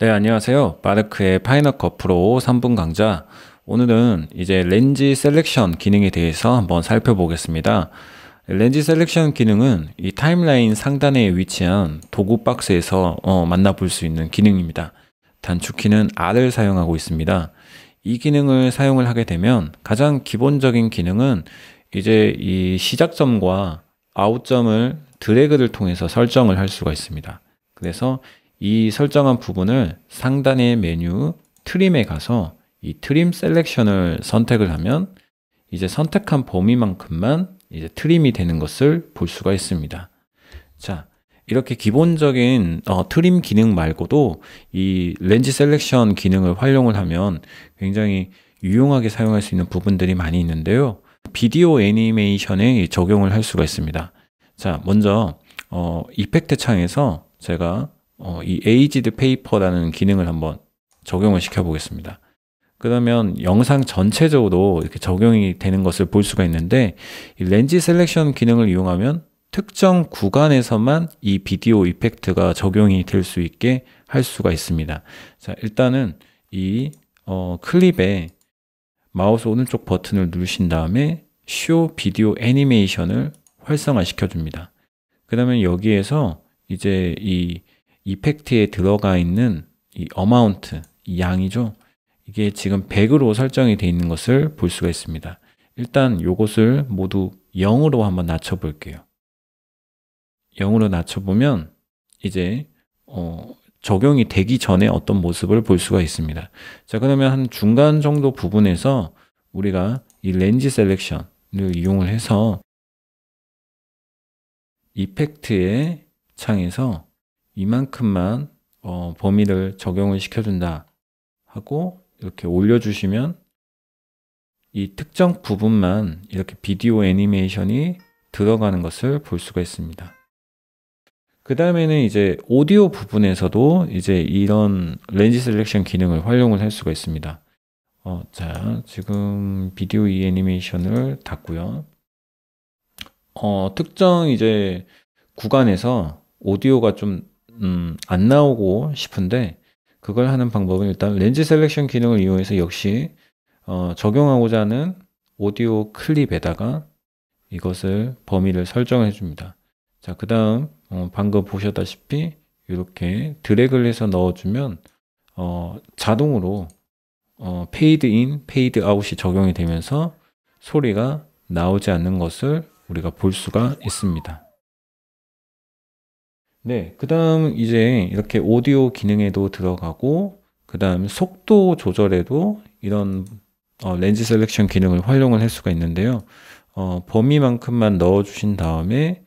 네, 안녕하세요. 마르크의 파이너컷 프로 3분 강좌. 오늘은 이제 렌즈 셀렉션 기능에 대해서 한번 살펴보겠습니다. 렌즈 셀렉션 기능은 이 타임라인 상단에 위치한 도구 박스에서 어, 만나볼 수 있는 기능입니다. 단축키는 R을 사용하고 있습니다. 이 기능을 사용을 하게 되면 가장 기본적인 기능은 이제 이 시작점과 아웃점을 드래그를 통해서 설정을 할 수가 있습니다. 그래서 이 설정한 부분을 상단의 메뉴 트림에 가서 이 트림 셀렉션을 선택을 하면 이제 선택한 범위만큼만 이제 트림이 되는 것을 볼 수가 있습니다. 자, 이렇게 기본적인 어, 트림 기능 말고도 이 렌즈 셀렉션 기능을 활용을 하면 굉장히 유용하게 사용할 수 있는 부분들이 많이 있는데요. 비디오 애니메이션에 적용을 할 수가 있습니다. 자, 먼저 어, 이펙트 창에서 제가 어, 이에이 p a p e r 라는 기능을 한번 적용을 시켜보겠습니다. 그러면 영상 전체적으로 이렇게 적용이 되는 것을 볼 수가 있는데 렌즈 셀렉션 기능을 이용하면 특정 구간에서만 이 비디오 이펙트가 적용이 될 수 있게 할 수가 있습니다. 자, 일단은 이 어, 클립에 마우스 오른쪽 버튼을 누르신 다음에 쇼 비디오 애니메이션을 활성화 시켜줍니다. 그러면 여기에서 이제 이 이펙트에 들어가 있는 이 어마운트, 이 양이죠. 이게 지금 100으로 설정이 되어 있는 것을 볼 수가 있습니다. 일단 요것을 모두 0으로 한번 낮춰 볼게요. 0으로 낮춰보면 이제 어, 적용이 되기 전에 어떤 모습을 볼 수가 있습니다. 자 그러면 한 중간 정도 부분에서 우리가 이 렌즈 셀렉션을 이용을 해서 이펙트의 창에서 이만큼만 어, 범위를 적용을 시켜준다 하고 이렇게 올려주시면 이 특정 부분만 이렇게 비디오 애니메이션이 들어가는 것을 볼 수가 있습니다. 그 다음에는 이제 오디오 부분에서도 이제 이런 렌즈 셀렉션 기능을 활용을 할 수가 있습니다. 어, 자, 지금 비디오 이 애니메이션을 닫고요. 어, 특정 이제 구간에서 오디오가 좀 음, 안 나오고 싶은데 그걸 하는 방법은 일단 렌즈 셀렉션 기능을 이용해서 역시 어, 적용하고자 하는 오디오 클립에다가 이것을 범위를 설정해 줍니다. 자, 그 다음 어, 방금 보셨다시피 이렇게 드래그를 해서 넣어주면 어, 자동으로 어, 페이드 인, 페이드 아웃이 적용이 되면서 소리가 나오지 않는 것을 우리가 볼 수가 있습니다. 네, 그 다음 이제 이렇게 오디오 기능에도 들어가고, 그 다음 속도 조절에도 이런 어, 렌즈 셀렉션 기능을 활용을 할 수가 있는데요. 어, 범위만큼만 넣어주신 다음에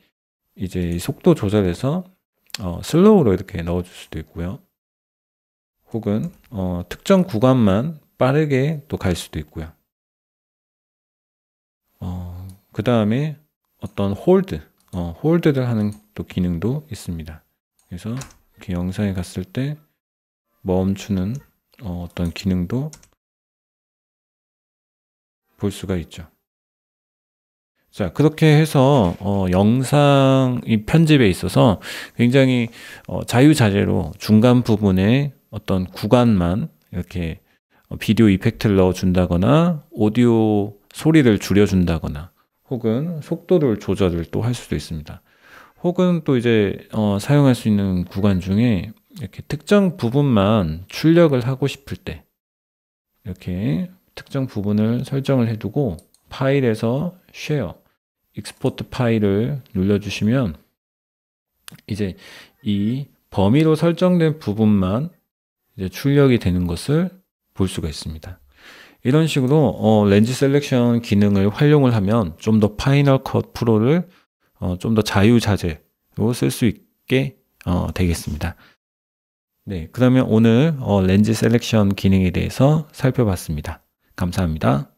이제 속도 조절해서 어, 슬로우로 이렇게 넣어줄 수도 있고요. 혹은 어, 특정 구간만 빠르게 또 갈 수도 있고요. 어, 그 다음에 어떤 홀드 어, 홀드를 하는 또 기능도 있습니다. 그래서 이렇게 영상에 갔을 때 멈추는 어, 어떤 기능도 볼 수가 있죠. 자, 그렇게 해서, 어, 영상, 이 편집에 있어서 굉장히, 어, 자유자재로 중간 부분에 어떤 구간만 이렇게 어, 비디오 이펙트를 넣어준다거나, 오디오 소리를 줄여준다거나, 혹은 속도를 조절을 또 할 수도 있습니다. 혹은 또 이제 어, 사용할 수 있는 구간 중에 이렇게 특정 부분만 출력을 하고 싶을 때 이렇게 특정 부분을 설정을 해두고 파일에서 쉐어 익스포트 파일을 눌러주시면 이제 이 범위로 설정된 부분만 이제 출력이 되는 것을 볼 수가 있습니다. 이런 식으로 어, 렌즈 셀렉션 기능을 활용을 하면 좀 더 파이널 컷 프로를 어, 좀 더 자유자재로 쓸 수 있게 어, 되겠습니다. 네, 그러면 오늘 어, 렌즈 셀렉션 기능에 대해서 살펴봤습니다. 감사합니다.